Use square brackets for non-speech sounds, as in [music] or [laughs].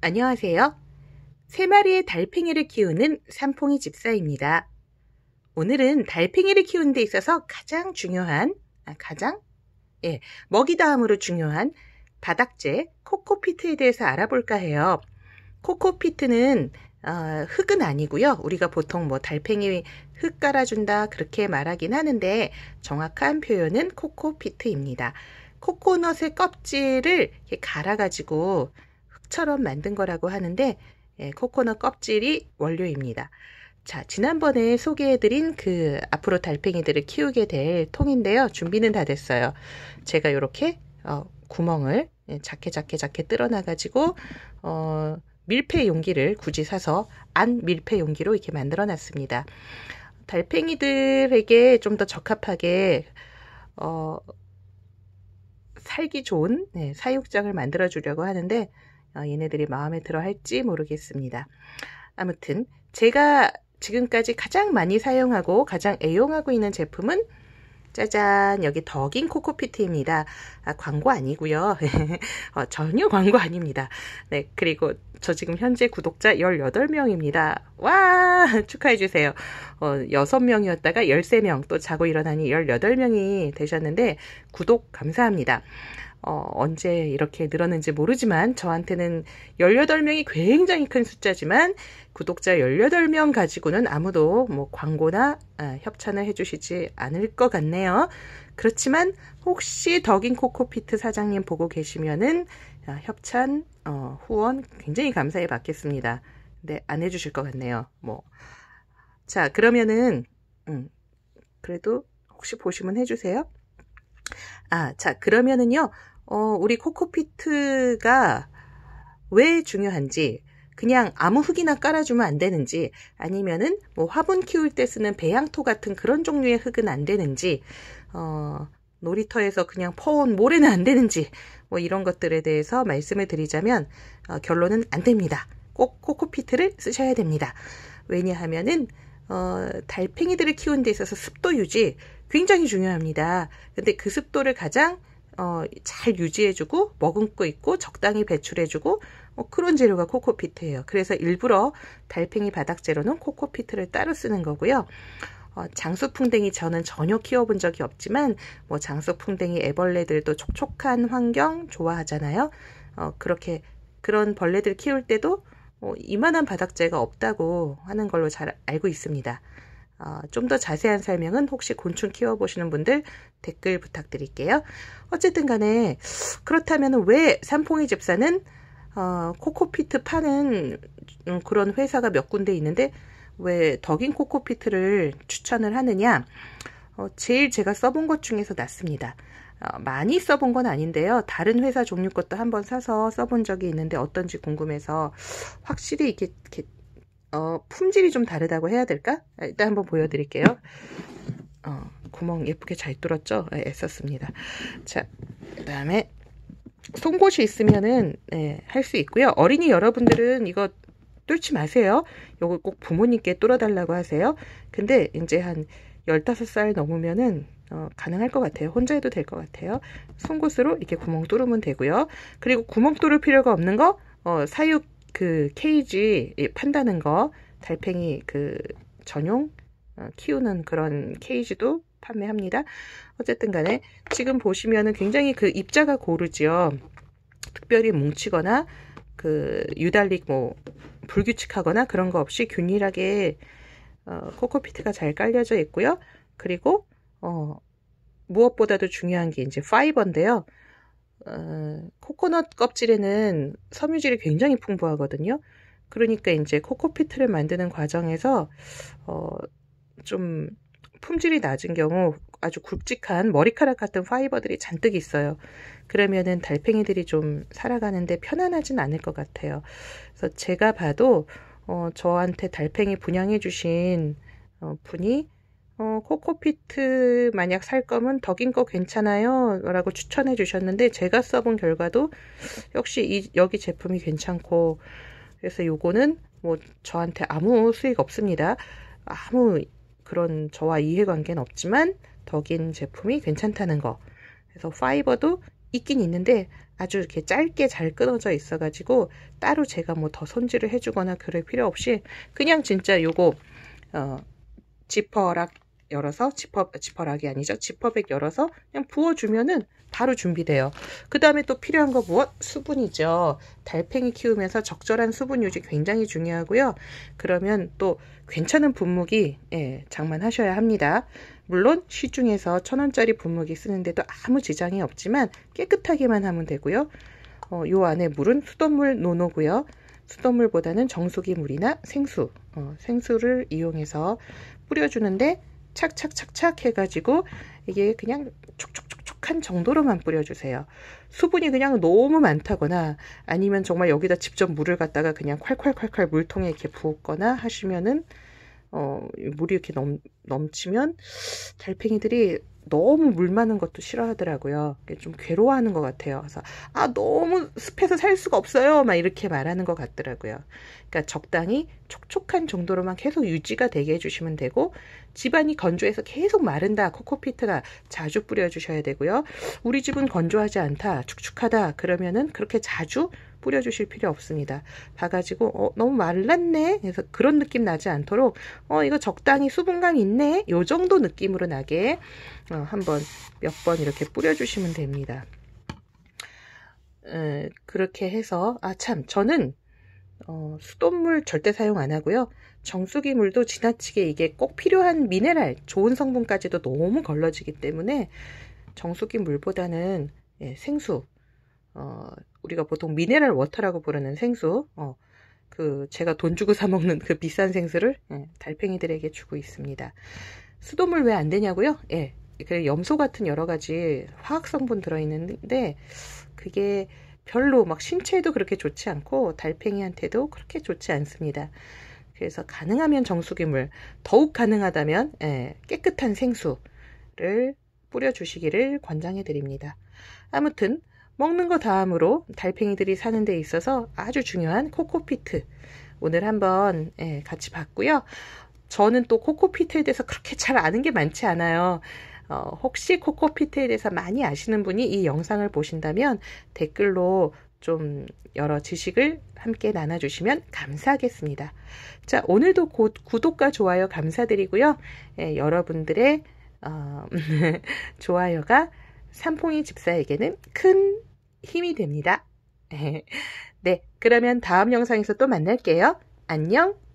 안녕하세요. 세 마리의 달팽이를 키우는 삼풍이 집사입니다. 오늘은 달팽이를 키우는 데 있어서 가장 중요한, 아, 가장? 예, 먹이 다음으로 중요한 바닥재 코코피트에 대해서 알아볼까 해요. 코코피트는 어, 흙은 아니고요. 우리가 보통 뭐 달팽이 흙 깔아준다 그렇게 말하긴 하는데 정확한 표현은 코코피트입니다. 코코넛의 껍질을 갈아가지고 컵처럼 만든 거라고 하는데 예, 코코넛 껍질이 원료입니다. 자, 지난번에 소개해드린 그 앞으로 달팽이들을 키우게 될 통인데요. 준비는 다 됐어요. 제가 이렇게 어, 구멍을 예, 작게 작게 작게 뚫어놔가지고 어, 밀폐 용기를 굳이 사서 안 밀폐 용기로 이렇게 만들어 놨습니다. 달팽이들에게 좀 더 적합하게 어, 살기 좋은 네, 사육장을 만들어 주려고 하는데 아, 얘네들이 마음에 들어 할지 모르겠습니다. 아무튼 제가 지금까지 가장 많이 사용하고 가장 애용하고 있는 제품은 짜잔 여기 덕인 코코피트입니다. 아, 광고 아니고요. [laughs] 어, 전혀 광고 아닙니다. 네 그리고 저 지금 현재 구독자 18명입니다. 와 축하해주세요. 어, 6명이었다가 13명 또 자고 일어나니 18명이 되셨는데 구독 감사합니다. 어, 언제 이렇게 늘었는지 모르지만 저한테는 18명이 굉장히 큰 숫자지만 구독자 18명 가지고는 아무도 뭐 광고나 아, 협찬을 해주시지 않을 것 같네요. 그렇지만 혹시 덕인 코코피트 사장님 보고 계시면은 아, 협찬, 어, 후원 굉장히 감사히 받겠습니다. 근안 네, 해주실 것 같네요. 뭐. 자, 그러면은, 음, 그래도 혹시 보시면 해주세요. 아, 자, 그러면은요, 어, 우리 코코피트가 왜 중요한지, 그냥 아무 흙이나 깔아주면 안 되는지, 아니면은 뭐 화분 키울 때 쓰는 배양토 같은 그런 종류의 흙은 안 되는지, 어, 놀이터에서 그냥 퍼온 모래는 안 되는지, 뭐 이런 것들에 대해서 말씀을 드리자면, 어, 결론은 안 됩니다. 꼭 코코피트를 쓰셔야 됩니다. 왜냐하면은, 어, 달팽이들을 키운데 있어서 습도 유지, 굉장히 중요합니다. 근데 그 습도를 가장 어, 잘 유지해주고 머금고 있고 적당히 배출해주고 어, 그런 재료가 코코피트예요. 그래서 일부러 달팽이 바닥 재료는 코코피트를 따로 쓰는 거고요. 어, 장수풍뎅이 저는 전혀 키워본 적이 없지만 뭐 장수풍뎅이 애벌레들도 촉촉한 환경 좋아하잖아요. 어, 그렇게 그런 벌레들 키울 때도 어, 이만한 바닥재가 없다고 하는 걸로 잘 알고 있습니다. 어, 좀더 자세한 설명은 혹시 곤충 키워보시는 분들 댓글 부탁드릴게요. 어쨌든 간에 그렇다면 왜산풍이 집사는 어, 코코피트 파는 음, 그런 회사가 몇 군데 있는데 왜 덕인 코코피트를 추천을 하느냐? 어, 제일 제가 써본 것 중에서 낫습니다. 어, 많이 써본 건 아닌데요. 다른 회사 종류 것도 한번 사서 써본 적이 있는데 어떤지 궁금해서 확실히 이게, 이게 어, 품질이 좀 다르다고 해야 될까? 아, 일단 한번 보여드릴게요. 어, 구멍 예쁘게 잘 뚫었죠? 네, 애썼습니다. 자, 그 다음에 송곳이 있으면은 예, 할 수 있고요. 어린이 여러분들은 이거 뚫지 마세요. 이거꼭 부모님께 뚫어달라고 하세요. 근데 이제 한 15살 넘으면은 어, 가능할 것 같아요. 혼자 해도 될 것 같아요. 송곳으로 이렇게 구멍 뚫으면 되고요. 그리고 구멍 뚫을 필요가 없는 거 어, 사육 그 케이지 예, 판다는 거 달팽이 그 전용 어, 키우는 그런 케이지도 판매합니다. 어쨌든 간에 지금 보시면은 굉장히 그 입자가 고르지요. 특별히 뭉치거나 그 유달리 뭐 불규칙하거나 그런 거 없이 균일하게 어, 코코피트가 잘 깔려져 있고요. 그리고 어, 무엇보다도 중요한 게 이제 파이버인데요. 어, 코코넛 껍질에는 섬유질이 굉장히 풍부하거든요. 그러니까 이제 코코피트를 만드는 과정에서 어, 좀 품질이 낮은 경우 아주 굵직한 머리카락 같은 파이버들이 잔뜩 있어요. 그러면은 달팽이들이 좀 살아가는데 편안하진 않을 것 같아요. 그래서 제가 봐도 어, 저한테 달팽이 분양해 주신 어, 분이 어, 코코피트 만약 살 거면 덕인 거 괜찮아요 라고 추천해 주셨는데 제가 써본 결과도 역시 이, 여기 제품이 괜찮고 그래서 요거는 뭐 저한테 아무 수익 없습니다 아무 그런 저와 이해관계는 없지만 덕인 제품이 괜찮다는 거 그래서 파이버도 있긴 있는데 아주 이렇게 짧게 잘 끊어져 있어 가지고 따로 제가 뭐 더 손질을 해주거나 그럴 필요 없이 그냥 진짜 요거 어, 지퍼락 열어서 지퍼, 지퍼락이 아니죠. 지퍼백 열어서 그냥 부어주면은 바로 준비돼요. 그 다음에 또 필요한 거 무엇? 수분이죠. 달팽이 키우면서 적절한 수분 유지 굉장히 중요하고요. 그러면 또 괜찮은 분무기 예, 장만하셔야 합니다. 물론 시중에서 천원짜리 분무기 쓰는데도 아무 지장이 없지만 깨끗하게만 하면 되고요. 어, 요 안에 물은 수돗물 노노고요. 수돗물보다는 정수기 물이나 생수, 어, 생수를 이용해서 뿌려주는데 착착착착 해가지고 이게 그냥 촉촉촉촉한 정도로만 뿌려주세요. 수분이 그냥 너무 많다거나 아니면 정말 여기다 직접 물을 갖다가 그냥 콸콸콸콸 물통에 이렇게 부었거나 하시면은 어, 물이 이렇게 넘, 넘치면 달팽이들이 너무 물 많은 것도 싫어하더라고요. 좀 괴로워하는 것 같아요. 그래서 아 너무 습해서 살 수가 없어요. 막 이렇게 말하는 것 같더라고요. 그러니까 적당히 촉촉한 정도로만 계속 유지가 되게 해주시면 되고 집안이 건조해서 계속 마른다. 코코피트가 자주 뿌려주셔야 되고요. 우리 집은 건조하지 않다. 축축하다. 그러면은 그렇게 자주 뿌려주실 필요 없습니다. 봐가지고 어, 너무 말랐네. 그래서 그런 느낌 나지 않도록 어 이거 적당히 수분감 있네. 요 정도 느낌으로 나게 어, 한번 몇 번 이렇게 뿌려주시면 됩니다. 에, 그렇게 해서 아 참 저는 어, 수돗물 절대 사용 안 하고요. 정수기 물도 지나치게 이게 꼭 필요한 미네랄, 좋은 성분까지도 너무 걸러지기 때문에 정수기 물보다는 예, 생수, 어, 우리가 보통 미네랄 워터라고 부르는 생수, 어, 그 제가 돈 주고 사 먹는 그 비싼 생수를 예, 달팽이들에게 주고 있습니다. 수돗물 왜 안 되냐고요? 예, 그 염소 같은 여러 가지 화학 성분 들어있는데 그게 별로 막 신체에도 그렇게 좋지 않고 달팽이한테도 그렇게 좋지 않습니다. 그래서 가능하면 정수기물, 더욱 가능하다면 예, 깨끗한 생수를 뿌려주시기를 권장해 드립니다. 아무튼 먹는 거 다음으로 달팽이들이 사는 데 있어서 아주 중요한 코코피트 오늘 한번 예, 같이 봤고요. 저는 또 코코피트에 대해서 그렇게 잘 아는 게 많지 않아요. 어, 혹시 코코피트에 대해서 많이 아시는 분이 이 영상을 보신다면 댓글로 좀 여러 지식을 함께 나눠주시면 감사하겠습니다. 자, 오늘도 곧 구독과 좋아요 감사드리고요. 예, 여러분들의 어, [laughs] 좋아요가 삼풍이 집사에게는 큰 힘이 됩니다. [laughs] 네, 그러면 다음 영상에서 또 만날게요. 안녕!